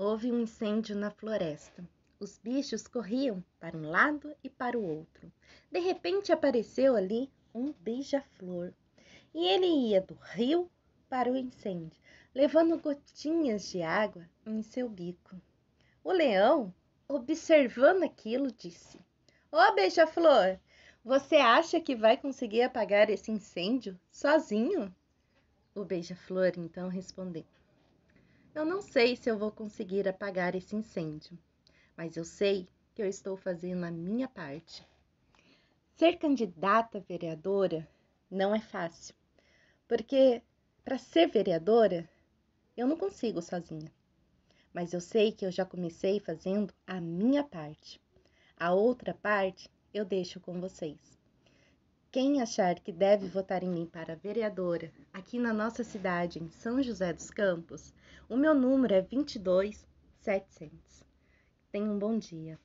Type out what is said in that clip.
Houve um incêndio na floresta. Os bichos corriam para um lado e para o outro. De repente apareceu ali um beija-flor. E ele ia do rio para o incêndio, levando gotinhas de água em seu bico. O leão, observando aquilo, disse: Ô oh, beija-flor, você acha que vai conseguir apagar esse incêndio sozinho? O beija-flor então respondeu: eu não sei se eu vou conseguir apagar esse incêndio, mas eu sei que eu estou fazendo a minha parte. Ser candidata vereadora não é fácil, porque para ser vereadora eu não consigo sozinha. Mas eu sei que eu já comecei fazendo a minha parte. A outra parte eu deixo com vocês. Quem achar que deve votar em mim para vereadora aqui na nossa cidade, em São José dos Campos, o meu número é 22700. Tenha um bom dia.